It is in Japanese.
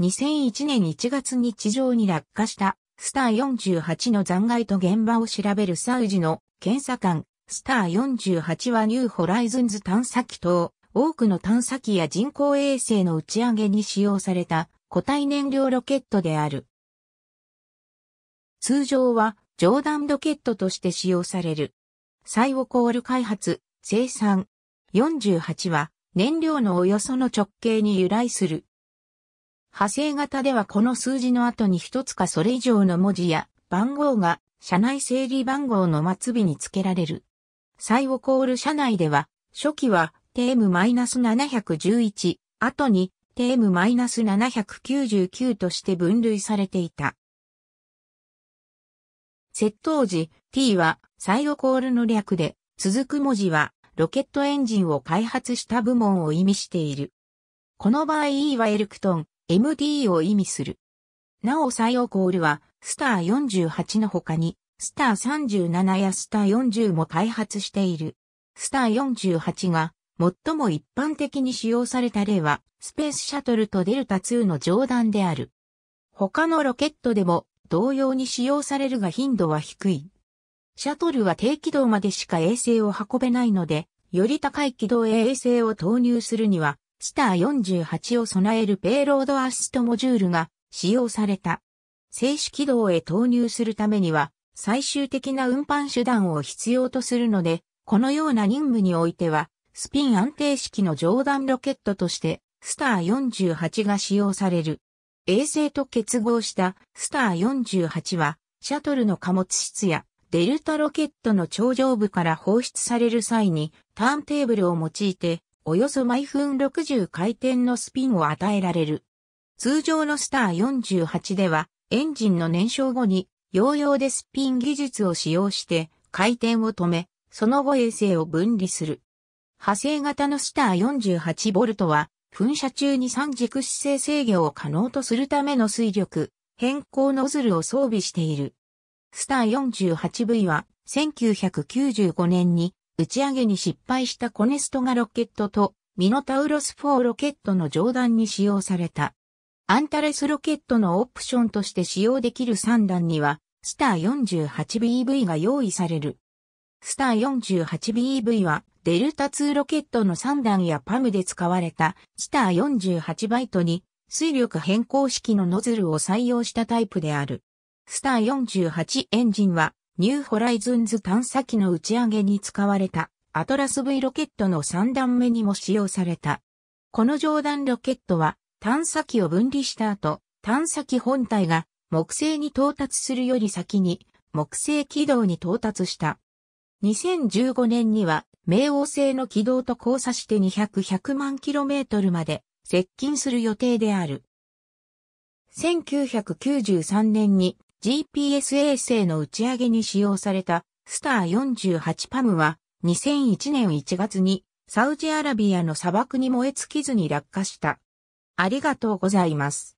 2001年1月に地上に落下したスター48の残骸と現場を調べるサウジの検査官、スター48はニューホライズンズ探査機等、多くの探査機や人工衛星の打ち上げに使用された固体燃料ロケットである。通常は上段ロケットとして使用される。サイオコール開発、生産。48は燃料のおよその直径に由来する派生型ではこの数字の後に一つかそれ以上の文字や番号が社内整理番号の末尾に付けられる。サイオコール社内では、初期はテ TM-711、後にテ TM-799 として分類されていた。接頭時、T はサイオコールの略で、続く文字はロケットエンジンを開発した部門を意味している。この場合 E はエルクトン、MD を意味する。なおイオコールは、スター48の他に、スター37やスター40も開発している。スター48が、最も一般的に使用された例は、スペースシャトルとデルタ2の上段である。他のロケットでも同様に使用されるが頻度は低い。シャトルは低軌道までしか衛星を運べないので、より高い軌道へ衛星を投入するには、チター48を備えるペイロードアシストモジュールが使用された。静止軌道へ投入するためには、最終的な運搬手段を必要とするので、このような任務においては、スピン安定式の上段ロケットとして、スター48が使用される。衛星と結合したスター48は、シャトルの貨物室やデルタロケットの頂上部から放出される際に、ターンテーブルを用いて、およそ毎分60回転のスピンを与えられる。通常のスター48では、エンジンの燃焼後に、ヨーでスピン技術を使用して、回転を止め、その後衛星を分離する。派生型のスター 48V は、噴射中に三軸姿勢制御を可能とするための水力、変更ノズルを装備している。スター 48V は1995年に打ち上げに失敗したコネストガロケットとミノタウロス4ロケットの上段に使用された。アンタレスロケットのオプションとして使用できる3段には、スター 48BEV が用意される。スター 48BEV は、デルタ2ロケットの3段やパムで使われたスター48バイトに水力変更式のノズルを採用したタイプである。スター48エンジンはニューホライズンズ探査機の打ち上げに使われたアトラス V ロケットの3段目にも使用された。この上段ロケットは探査機を分離した後、探査機本体が木星に到達するより先に木星軌道に到達した。2015年には冥王星の軌道と交差して200 100万トルまで接近する予定である。1993年に GPS 衛星の打ち上げに使用されたスター48パムは2001年1月にサウジアラビアの砂漠に燃え尽きずに落下した。ありがとうございます。